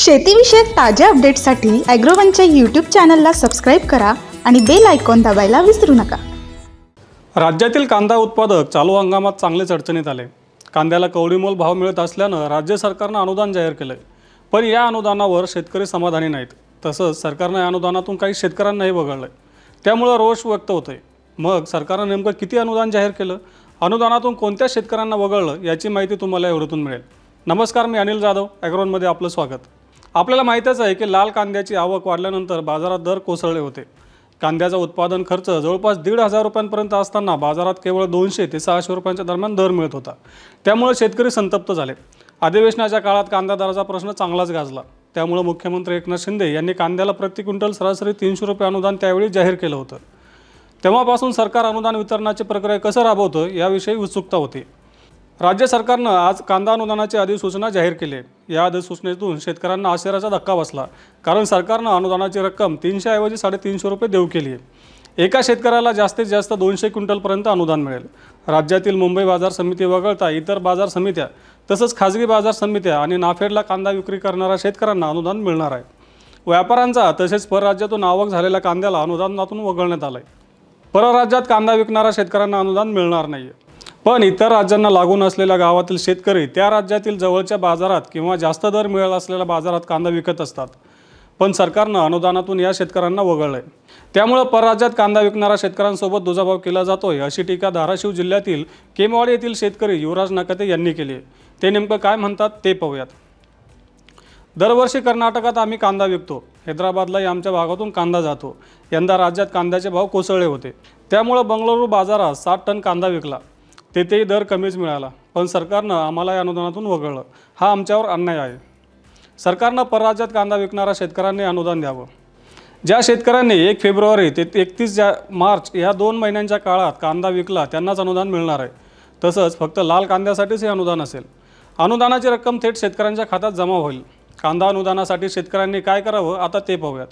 शेतीविषयक ताज्या अपडेट्ससाठी ॲग्रोवनच्या यूट्यूब चॅनलला सबस्क्राईब करा आणि बेल आयकॉन दाबायला विसरू नका राज्यातील कांदा उत्पादक चालू हंगामात चांगलेच अडचणीत आले कांद्याला कवडीमोल भाव मिळत असल्यानं राज्य सरकारनं अनुदान जाहीर केलं पण या अनुदानावर शेतकरी समाधानी नाहीत तसंच सरकारनं या अनुदानातून काही शेतकऱ्यांनाही वगळलं त्यामुळं रोष व्यक्त होतोय मग सरकारनं नेमकं किती अनुदान जाहीर केलं अनुदानातून कोणत्या शेतकऱ्यांना वगळलं याची माहिती तुम्हाला एवढ्यातून मिळेल नमस्कार मी अनिल जाधव ॲग्रोनमध्ये आपलं स्वागत आपल्याला माहीतच आहे की लाल कांद्याची आवक वाढल्यानंतर बाजारात दर कोसळले होते कांद्याचा उत्पादन खर्च जवळपास दीड हजार रुपयांपर्यंत असताना बाजारात केवळ दोनशे ते सहाशे रुपयांच्या दरम्यान दर मिळत होता त्यामुळे शेतकरी संतप्त झाले अधिवेशनाच्या काळात कांदा दराचा प्रश्न चांगलाच गाजला त्यामुळे मुख्यमंत्री एकनाथ शिंदे यांनी कांद्याला प्रति क्विंटल सरासरी तीनशे रुपये अनुदान त्यावेळी जाहीर केलं होतं तेव्हापासून सरकार अनुदान वितरणाची प्रक्रिया कसं राबवतं याविषयी उत्सुकता होती राज्य सरकारनं आज कांदा अनुदानाची अधिसूचना जाहीर केली आहे या अधिसूचनेतून शेतकऱ्यांना आश्चर्याचा धक्का बसला कारण सरकारनं अनुदानाची रक्कम तीनशेऐवजी साडेतीनशे रुपये देऊ केली आहे एका शेतकऱ्याला जास्तीत जास्त दोनशे क्विंटलपर्यंत अनुदान मिळेल राज्यातील मुंबई बाजार समिती वगळता इतर बाजार समित्या तसंच खाजगी बाजार समित्या आणि नाफेडला कांदा विक्री करणाऱ्या शेतकऱ्यांना अनुदान मिळणार आहे व्यापाऱ्यांचा तसेच परराज्यातून आवक झालेल्या कांद्याला अनुदानातून वगळण्यात आलं आहे परराज्यात कांदा विकणाऱ्या शेतकऱ्यांना अनुदान मिळणार नाही पण इतर राज्यांना लागून असलेल्या गावातील शेतकरी त्या राज्यातील जवळच्या बाजारात किंवा जास्त दर मिळत असलेल्या बाजारात कांदा विकत असतात पण सरकारनं अनुदानातून या शेतकऱ्यांना वगळलं आहे त्यामुळं परराज्यात कांदा विकणाऱ्या शेतकऱ्यांसोबत दुजाभाव केला जातोय अशी टीका धाराशिव जिल्ह्यातील केमवाडी येथील शेतकरी युवराज नकते यांनी केली ते नेमकं काय म्हणतात ते पाहूयात दरवर्षी कर्नाटकात आम्ही कांदा विकतो हैदराबादलाही आमच्या भागातून कांदा जातो यंदा राज्यात कांद्याचे भाव कोसळले होते त्यामुळं बंगळुरू बाजारात सात टन कांदा विकला तेथेही दर कमीच मिळाला पण सरकारनं आम्हाला या अनुदानातून वगळलं हा आमच्यावर अन्याय आहे सरकारनं परराज्यात कांदा विकणाऱ्या शेतकऱ्यांनी अनुदान द्यावं ज्या शेतकऱ्यांनी एक फेब्रुवारी ते एकतीस जा मार्च या दोन महिन्यांच्या काळात कांदा विकला त्यांनाच अनुदान मिळणार आहे तसंच फक्त लाल कांद्यासाठीच हे अनुदान असेल अनुदानाची रक्कम थेट शेतकऱ्यांच्या खात्यात जमा होईल कांदा अनुदानासाठी शेतकऱ्यांनी काय करावं आता ते पाहूयात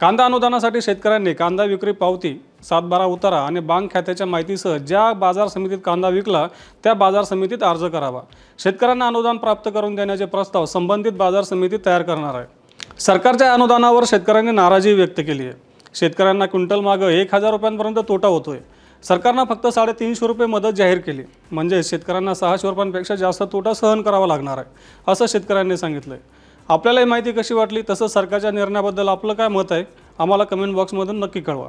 कांदा अनुदानासाठी शेतकऱ्यांनी कांदा विक्री पावती सात बारा उतारा आणि बँक खात्याच्या माहितीसह ज्या बाजार समितीत कांदा विकला त्या बाजार समितीत अर्ज करावा शेतकऱ्यांना अनुदान प्राप्त करून देण्याचे प्रस्ताव संबंधित बाजार समिती तयार करणार आहे सरकारच्या अनुदानावर शेतकऱ्यांनी नाराजी व्यक्त केली आहे शेतकऱ्यांना क्विंटल मागं एक हजार रुपयांपर्यंत तोटा होतोय सरकारनं फक्त साडेतीनशे रुपये मदत जाहीर केली म्हणजे शेतकऱ्यांना सहाशे रुपयांपेक्षा जास्त तोटा सहन करावा लागणार आहे असं शेतकऱ्यांनी सांगितलं आहे आपल्याला ही माहिती कशी वाटली तसंच सरकारच्या निर्णयाबद्दल आपलं काय मत आहे आम्हाला कमेंट बॉक्समधून नक्की कळवा